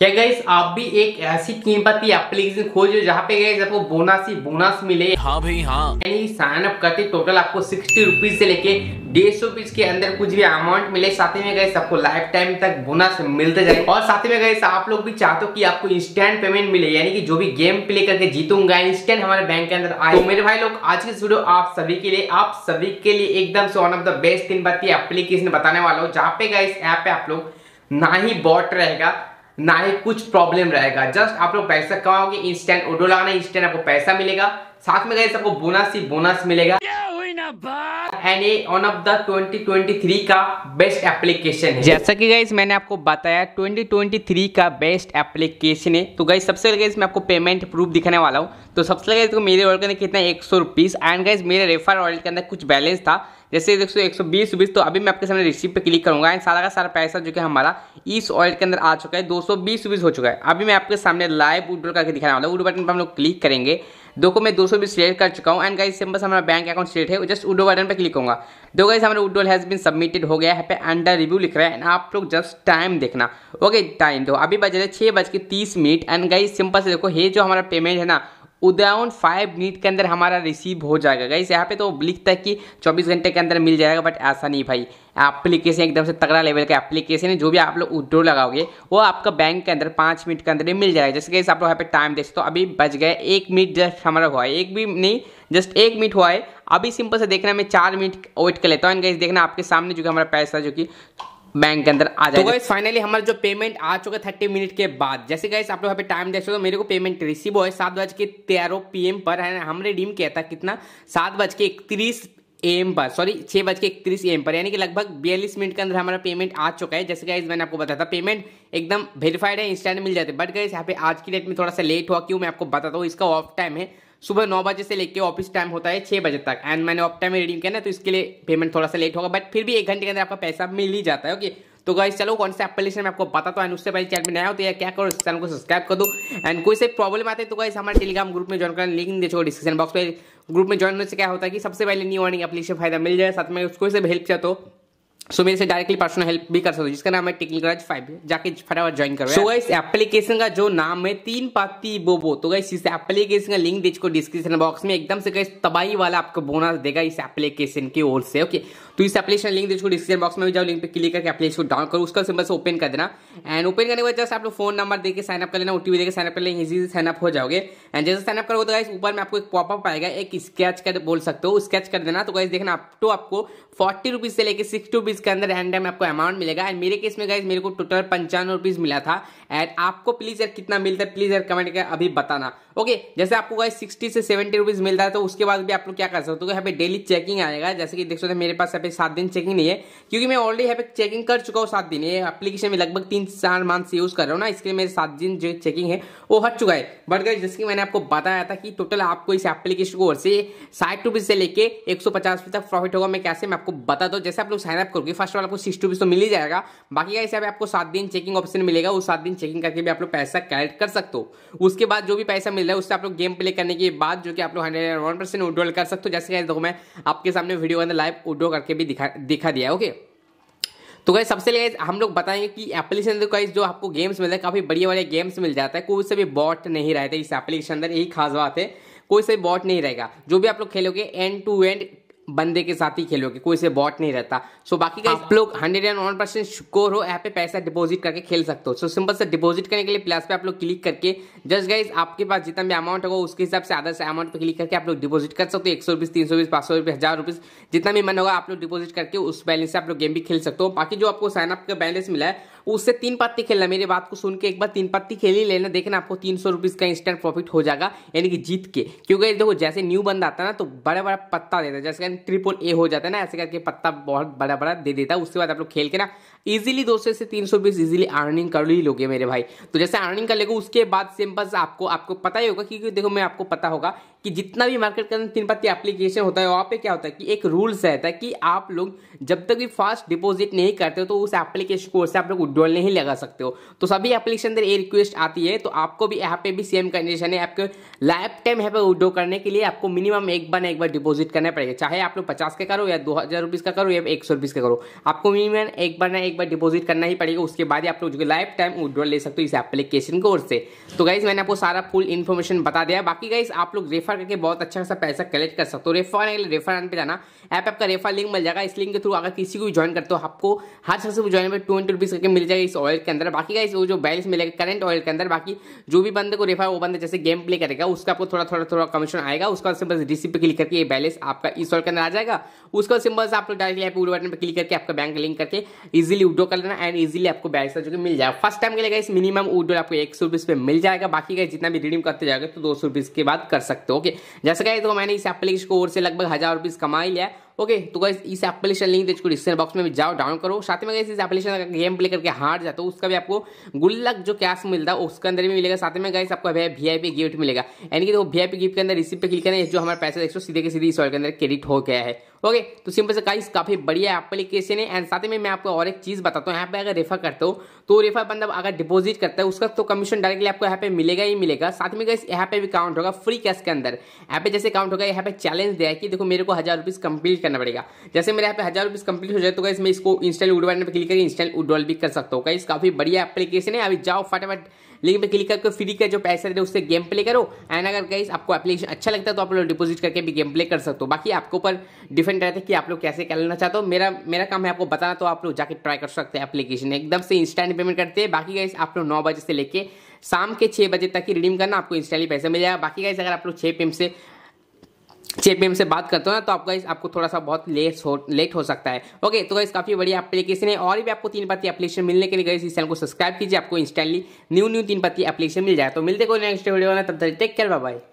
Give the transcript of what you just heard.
क्या गाइस आप भी एक ऐसी कीमती एप्लीकेशन खोजो जहाँ पे गए आपको बोनस ही बोनस मिले हाँ भाई हाँ साइन अप करते टोटल आपको सिक्सटी रुपीज से लेके डेढ़ सौ के अंदर कुछ भी अमाउंट मिले साथ ही में गए आपको लाइफ टाइम तक बोनस मिलते जाए और साथ ही में गए आप लोग भी चाहते हो कि आपको इंस्टेंट पेमेंट मिले यानी कि जो भी गेम प्ले करके जीतूंगा इंस्टेंट हमारे बैंक के अंदर आए तो मेरे भाई लोग आज की वीडियो आप सभी के लिए आप सभी के लिए एकदम से वन ऑफ द बेस्ट तीन बात एप्लीकेशन बताने वाला हो जहाँ पे गए इस ऐप पे आप लोग ना ही बॉट रहेगा ना ही कुछ प्रॉब्लम रहेगा जस्ट आप लोग पैसा कमाओगे इंस्टेंट ऑडो लगाना इंस्टेंट आपको पैसा मिलेगा साथ में गए सबको बोनस ही बोनस मिलेगा एंड ये वन ऑफ द 2023 का बेस्ट एप्लीकेशन है जैसा कि गाइज मैंने आपको बताया 2023 का बेस्ट एप्लीकेशन है तो सबसे पहले मैं आपको पेमेंट प्रूफ दिखाने वाला हूँ तो सबसे पहले तो मेरे ऑर्डर के अंदर कितना एक सौ रुपीज़ एंड गाइज मेरे रेफर ऑर्डर के अंदर कुछ बैलेंस था जैसे देखो एक सौ बीस तो अभी मैं आपके सामने रिसीप पर क्लिक करूँगा एंड सारा का सारा पैसा जो कि हमारा इस ऑयल के अंदर आ चुका है दो सौ हो चुका है अभी मैं आपके सामने लाइव उड्रो करके दिखाने वाला हूँ उड्रो बटन पर हम लोग क्लिक करेंगे देखो मैं दो सौ बीस सिलेक्ट कर चुका हूँ एंड गाइस सिंपल हमारा बैंक अकाउंट सिलेक्ट है जस्ट उडो बटन पर क्लिक होगा दो गाइस हमारा उडोल हैज़ बीन सबमिटेड हो गया है पे अंडर रिव्यू लिख रहा है एंड आप लोग जस्ट टाइम देखना ओके टाइम दो अभी बज रहे छः बज के तीस मिनट एंड गाइस सिंपल से देखो ये जो हमारा पेमेंट है ना उदयन फाइव मिनट के अंदर हमारा रिसीव हो जाएगा गाइस यहाँ पे तो लिखता है कि 24 घंटे के अंदर मिल जाएगा बट ऐसा नहीं भाई एप्लीकेशन एकदम से तगड़ा लेवल का एप्लीकेशन है जो भी आप लोग उड्रो लगाओगे वो आपका बैंक के अंदर पाँच मिनट के अंदर ही मिल जाएगा जैसे कि आप लोग यहाँ पे टाइम देख तो अभी बच गए एक मिनट जस्ट हमारा हुआ है एक भी नहीं जस्ट एक मिनट हुआ है अभी सिंपल से देखना मैं चार मिनट वेट कर लेता हूँ एंड गई देखना आपके सामने जो कि हमारा पैसा जो कि बैंक के अंदर आ तो जाएगा तो फाइनली हमारा जो पेमेंट आ चुका है थर्टी मिनट के बाद जैसे गाइस आप लोग यहाँ पे टाइम देख सकते हो मेरे को पेमेंट रिसीव हुआ है सात बज के तेरह पी एम पर है हमने डीम किया था कितना सात बज के इकतीस एम पर सॉरी छः बज के इकतीस एम पर यानी कि लगभग बयालीस मिनट के अंदर हमारा पेमेंट आ चुका है जैसे गाइज मैंने आपको बताया था पेमेंट एकदम वेरीफाइड है इंस्टेंट मिल जाते हैं बट गाइज यहाँ पे आज की डेट में थोड़ा सा लेट हुआ क्यों मैं आपको बताता हूँ इसका ऑफ टाइम है सुबह नौ बजे से लेकर ऑफिस टाइम होता है छः बजे तक एंड मैंने ऑफ टाइम में रिडीम किया ना तो इसके लिए पेमेंट थोड़ा सा लेट होगा बट फिर भी एक घंटे के अंदर आपका पैसा मिल ही जाता है ओके तो गाइस चलो कौन सा एप्लीकेशन मैं आपको बताता तो हूँ उससे पहले चैनल में नया हो तो यार क्या करो इस चैनल को सब्सक्राइब कर दो एंड कोई से प्रॉब्लम आते तो गाइस हमारे टेलीग्राम ग्रुप में ज्वाइन करना लिंक दे छोड़ो डिस्क्रिप्शन बॉक्स में ग्रुप में ज्वाइन होने से क्या होता है कि सबसे पहले न्यू अर्निंग एप्लीकेशन फायदा मिल जाए साथ में उसको से हेल्प चाहता हूँ सो so, मेरे से डायरेक्टली पर्सनल हेल्प भी कर सकते हो जिसका नाम है टेक्निकल राज फाइव जाके फटाफट ज्वाइन करो सो so, इस एप्लीकेशन का जो नाम है तीन पाती बोबो तो गाइस इस एप्लीकेशन का लिंक देखो डिस्क्रिप्शन बॉक्स में एकदम से गाइस तबाही वाला आपको बोनस देगा इस एप्लीकेशन की ओर से ओके तो इस एप्लीकेशन लिंक देखो डिस्क्रिप्शन बॉक्स में भी जाओ लिंक पे क्लिक करके एप्लीकेशन डाउन करो उसका सिंबल से ओपन कर देना एंड ओपन करने के बाद जस्ट आप लोग फोन नंबर देकर साइन अप कर लेना ओटीपी देकर साइन अप कर लेना इजी से साइन अप हो जाओगे एंड जैसे साइन अप करोगे तो गाइस ऊपर में आपको एक पॉपअप आएगा एक स्केच कर बोल सकते हो स्केच कर देना तो गाइस देखना आप तो आपको फोर्टी रुपीज से लेकर सिक्सटी रुपीज रुपीज़ के अंदर एंड में आपको अमाउंट मिलेगा एंड मेरे केस में गाइज मेरे को टोटल पंचानवे रुपीज मिला था एंड आपको प्लीज यार कितना मिलता है प्लीज यार कमेंट कर अभी बताना ओके जैसे आपको गाइज सिक्सटी से सेवेंटी रुपीज मिलता है तो उसके बाद भी आप लोग क्या कर सकते हो तो यहाँ पे डेली चेकिंग आएगा जैसे कि देख सकते मेरे पास यहाँ पे सात दिन चेकिंग नहीं है क्योंकि मैं ऑलरेडी यहाँ पे चेकिंग कर चुका हूँ सात दिन ये अपलीकेशन में लगभग तीन चार मंथ से यूज कर रहा हूँ ना इसके लिए मेरे सात दिन जो चेकिंग है वो हट चुका है बट गाइज जैसे कि मैंने आपको बताया था कि टोटल आपको इस एप्लीकेशन को और से साठ रुपीज से लेकर एक सौ तक प्रॉफिट होगा मैं कैसे मैं आपको बता दो जैसे आप लोग साइनअप अप करोगे होगी फर्स्ट वाला आपको सिक्स रुपीज़ तो मिल ही जाएगा बाकी का हिसाब आपको सात दिन चेकिंग ऑप्शन मिलेगा उस सात दिन चेकिंग करके भी आप लोग पैसा कलेक्ट कर सकते हो उसके बाद जो भी पैसा मिल रहा है उससे आप लोग गेम प्ले करने के बाद जो कि आप लोग हंड्रेड वन परसेंट उड्रॉल कर सकते हो जैसे कैसे देखो मैं आपके सामने वीडियो के अंदर लाइव उड्रॉ करके भी दिखा दिखा दिया ओके तो गाइस सबसे गाइज हम लोग बताएंगे कि एप्लीकेशन अंदर गाइस जो आपको गेम्स मिलता है काफ़ी बढ़िया वाले गेम्स मिल जाता है कोई से भी बॉट नहीं रहता इस एप्लीकेशन अंदर यही खास बात है कोई से बॉट नहीं रहेगा जो भी आप लोग खेलोगे एंड टू एंड बंदे के साथ ही खेलोगे कोई से बॉट नहीं रहता सो so, बाकी का हाँ। आप लोग hundred and one percent score हो यहाँ पे पैसा डिपॉजिट करके खेल सकते हो सो सिंपल से डिपॉजिट करने के लिए प्लस पे आप लोग क्लिक करके जस्ट गाइज आपके पास जितना भी अमाउंट होगा उसके हिसाब से आधा से अमाउंट पे क्लिक करके आप लोग डिपॉजिट कर सकते हो एक सौ रुपीस तीन सौ रुपीस पाँच सौ रुपीस हजार रुपीस जितना भी मन होगा आप लोग डिपॉजिट करके उस बैलेंस से आप लोग गेम भी खेल सकते हो बाकी जो आपको साइनअप का बैलेंस मिला है उससे तीन पत्ती खेलना मेरी बात को सुन के एक बार तीन पत्ती खेल ही लेना देखना आपको तीन सौ रुपीज़ का इंस्टेंट प्रॉफिट हो जाएगा यानी कि जीत के क्योंकि देखो जैसे न्यू बंद आता है ना तो बड़ा बड़ा पत्ता देता है जैसे ट्रिपल ए हो जाता है ना ऐसे करके पत्ता बहुत बड़ा बड़ा दे देता है उसके बाद आप लोग खेल के ना इजिली दो से तीन सौ बीस इजिली अर्निंग कर ही लोगे मेरे भाई तो जैसे अर्निंग कर लेगा उसके बाद सेम बस आपको आपको पता ही होगा क्योंकि देखो मैं आपको पता होगा कि जितना भी मार्केट के तीन पत्ती एप्लीकेशन होता है वहाँ पे क्या होता है कि एक रूल्स रहता है कि आप लोग जब तक भी फास्ट डिपॉजिट नहीं करते हो तो उस एप्लीकेशन को से आप लोग उड्डोल नहीं लगा सकते हो तो सभी एप्लीकेशन अंदर ये रिक्वेस्ट आती है तो आपको भी यहाँ पे भी सेम कंडीशन है आपके लाइफ टाइम यहाँ पे उड्डो करने के लिए आपको मिनिमम एक बार एक बार डिपॉजिट करना पड़ेगा चाहे आप लोग पचास का करो या दो का करो या एक का करो आपको मिनिमम एक बार एक बार डिपॉजिट करना ही पड़ेगा उसके बाद ही आप लोग जो लाइफ टाइम विड्रॉल ले सकते हो इस एप्लीकेशन को से तो गाइज मैंने आपको सारा फुल इन्फॉर्मेशन बता दिया बाकी गाइज आप लोग रेफर करके बहुत अच्छा खासा पैसा कलेक्ट कर सकते हो रेफर आने के लिए रेफर आने पर जाना ऐप आपका रेफर लिंक मिल जाएगा इस लिंक के थ्रू अगर किसी को भी ज्वाइन करते हो आपको हर सबसे को ज्वाइन पर टू हंड्रेड रुपीज करके मिल जाएगा इस ऑयल के अंदर बाकी गाइज वो जो बैलेंस मिलेगा करंट ऑयल के अंदर बाकी जो भी बंदे को रेफर वो बंदे जैसे गेम प्ले करेगा उसका आपको थोड़ा थोड़ा थोड़ा कमीशन आएगा उसका सिंपल रिसिप क्लिक करके ये बैलेंस आपका इस ऑयल के अंदर आ जाएगा उसका सिंपल आप लोग डायरेक्टली बटन पर क्लिक करके आपका बैंक लिंक करके इजिली इजिली उडो कर लेना एंड इजिली आपको बैरिस्टर जो कि मिल जाएगा फर्स्ट टाइम के लिए इस मिनिमम उडो आपको एक सौ रुपीज़ मिल जाएगा बाकी का जितना भी रिडीम करते जाएगा तो दो सौ रुपीज़ के बाद कर सकते हो ओके जैसे कहे तो मैंने इस एप्लीकेशन को और से लगभग हज़ार रुपीज़ कमाई लिया ओके तो गाइस इस एप्लीकेशन लिंक देखो डिस्क्रिप्शन बॉक्स में भी जाओ डाउन करो साथ में गाइस इस एप्लीकेशन का गेम प्ले करके हार जाते हो उसका भी आपको गुड लक जो कैश मिलता है उसके अंदर भी मिलेगा साथ में गाइस आपको वी आई पी गिफ्ट मिलेगा यानी कि वो वी आई पी गिफ्ट के अंदर रिसीप पे क्लिक करना है जो हमारा पैसा देखो सीधे के सीधे इस के अंदर क्रेडिट हो गया है ओके okay, तो सिंपल से गाइस काफी बढ़िया एप्लीकेशन है एंड साथ में मैं आपको और एक चीज बताता हूँ यहाँ पे अगर रेफर करते हो तो रेफर बंदा अगर डिपॉजिट करता है उसका तो कमीशन डायरेक्टली आपको यहाँ पे मिलेगा ही मिलेगा साथ में गाइस यहाँ पे भी काउंट होगा फ्री कैश के अंदर यहाँ पे जैसे काउंट होगा यहाँ पे चैलेंज दिया है कि देखो मेरे को हजार रुपीज कंप्लीट करना पड़ेगा जैसे मेरे यहाँ पे हज़ार रुपीज़ कंप्लीट हो जाए तो गाइस मैं इसको इंस्टॉल उड बटन पर क्लिक करके इंस्टॉल उडॉल भी कर सकता हूँ गाइस काफ़ी बढ़िया एप्लीकेशन है अभी जाओ फटाफट लिंक पे क्लिक करके फ्री का जो पैसा दे उससे गेम प्ले करो एंड अगर गाइस आपको एप्लीकेशन अच्छा लगता है तो आप लोग डिपोजिट करके भी गेम प्ले कर सकते हो बाकी आपके ऊपर डिफेंड रहता है कि आप लोग कैसे कर लेना चाहते हो मेरा मेरा काम है आपको बताना तो आप लोग जाके ट्राई कर सकते हैं एप्लीकेशन एकदम से इंस्टेंट पेमेंट करते हैं बाकी गाइस आप लोग नौ बजे से लेकर शाम के छह बजे तक ही रिडीम करना आपको इंस्टेंटली पैसा मिल जाएगा बाकी गाइस अगर आप लोग छह पेम से चेपीएम से बात करते हो ना तो आपका इस आपको थोड़ा सा बहुत लेट हो लेट हो सकता है ओके तो गाइस काफी बढ़िया एप्लीकेशन है और भी आपको तीन पत्ती एप्लीकेशन मिलने के लिए गई इस चैनल को सब्सक्राइब कीजिए आपको इंस्टेंटली न्यू न्यू तीन पत्ती एप्लीकेशन मिल जाए तो मिलते कोई नेक्स्ट वीडियो में तब तक टेक केयर बाय